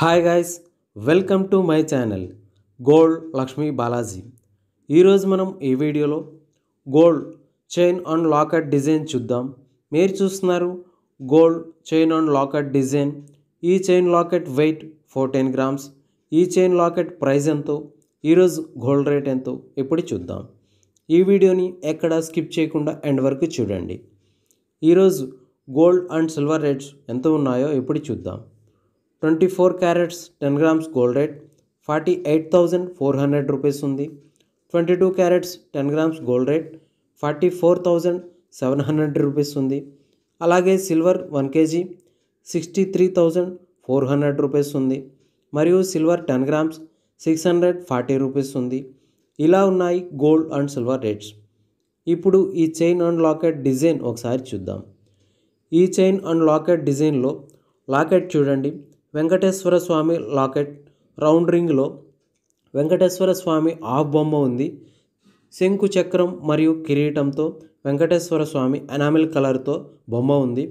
hi guys welcome to my channel gold Lakshmi Balaji ఈరోజు మనం ఈ వీడియోలో gold chain and locker design చూద్దాం మీరు చూస్తున్నారు gold chain and locker design ఈ chain locket weight fourteen grams ఈ చైన్ లాకెట్ ప్రైస్ ఎంతో ఈరోజు గోల్డ్ రేట్ ఎంతో ఇప్పుడు చూద్దాం ఈ వీడియోని ఎక్కడ స్కిప్ చేయకుండా ఎండ్ వరకు చూడండి ఈరోజు గోల్డ్ అండ్ సిల్వర్ రేట్స్ ఎంత ఉన్నాయో ఇప్పుడు చూద్దాం twenty four carats ten grams gold rate forty eight thousand four hundred rupees ఉంది twenty two carats ten grams gold rate forty four thousand seven hundred rupees ఉంది అలాగే silver one KG sixty three thousand four hundred rupees ఉంది మరియు silver ten grams six hundred forty rupees ఉంది ఇలా ఉన్నాయి gold and silver rates ఇప్పుడు ఈ chain and locket design ఒకసారి చూద్దాం ఈ చైన్ అండ్ లాకెట్ డిజైన్లో లాకెట్ చూడండి వెంకటేశ్వర స్వామి లాకెట్ రౌండ్ రింగ్లో వెంకటేశ్వర స్వామి ఆఫ్ బొమ్మ ఉంది శంకు చక్రం మరియు కిరీటంతో వెంకటేశ్వర స్వామి ఎనామిల్ కలర్తో బొమ్మ ఉంది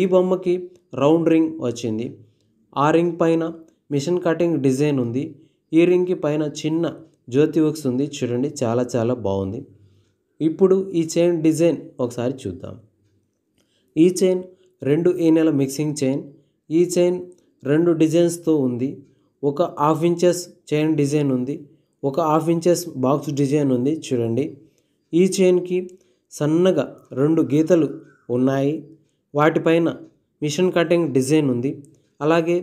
ఈ బొమ్మకి రౌండ్ రింగ్ వచ్చింది ఆ రింగ్ పైన మిషన్ కటింగ్ డిజైన్ ఉంది ఈ రింగ్కి పైన చిన్న జ్యోతి వర్క్స్ ఉంది చూడండి చాలా చాలా బాగుంది ఇప్పుడు ఈ చైన్ డిజైన్ ఒకసారి చూద్దాం ఈ చైన్ రెండు నెల మిక్సింగ్ చైన్ ఈ చైన్ రెండు డిజైన్స్తో ఉంది ఒక హాఫ్ ఇంచెస్ చైన్ డిజైన్ ఉంది ఒక హాఫ్ ఇంచెస్ బాక్స్ డిజైన్ ఉంది చూడండి ఈ చైన్కి సన్నగా రెండు గీతలు ఉన్నాయి వాటిపైన మిషన్ కటింగ్ డిజైన్ ఉంది అలాగే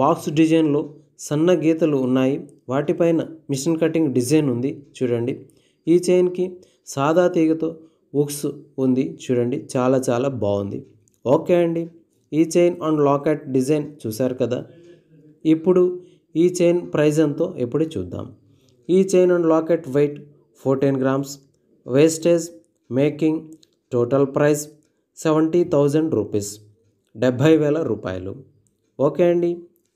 బాక్స్ డిజైన్లో సన్న గీతలు ఉన్నాయి వాటిపైన మిషన్ కటింగ్ డిజైన్ ఉంది చూడండి ఈ చైన్కి సాదా తీగతో ఉక్స్ ఉంది చూడండి చాలా చాలా బాగుంది ఓకే అండి ఈ చైన్ అండ్ లాకెట్ డిజైన్ చూశారు కదా ఇప్పుడు ఈ చైన్ ప్రైజ్ ఎంతో ఇప్పుడు చూద్దాం ఈ chain and locket weight fourteen grams wastage making total price seventy thousand rupees డెబ్భై వేల రూపాయలు ఓకే అండి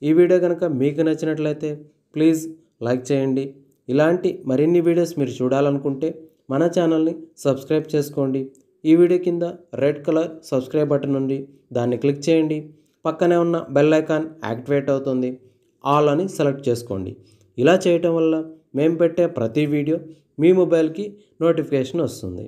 ఈ వీడియో కనుక మీకు నచ్చినట్లయితే ప్లీజ్ లైక్ చేయండి ఇలాంటి మరిన్ని వీడియోస్ మీరు చూడాలనుకుంటే మన ఛానల్ని సబ్స్క్రైబ్ చేసుకోండి ఈ వీడియో కింద రెడ్ కలర్ సబ్స్క్రైబ్ బటన్ ఉంది దాన్ని క్లిక్ చేయండి పక్కనే ఉన్న బెల్ ఐకాన్ యాక్టివేట్ అవుతుంది ఆల్ అని సెలెక్ట్ చేసుకోండి ఇలా చేయటం వల్ల మేము పెట్టే ప్రతి వీడియో మీ మొబైల్కి నోటిఫికేషన్ వస్తుంది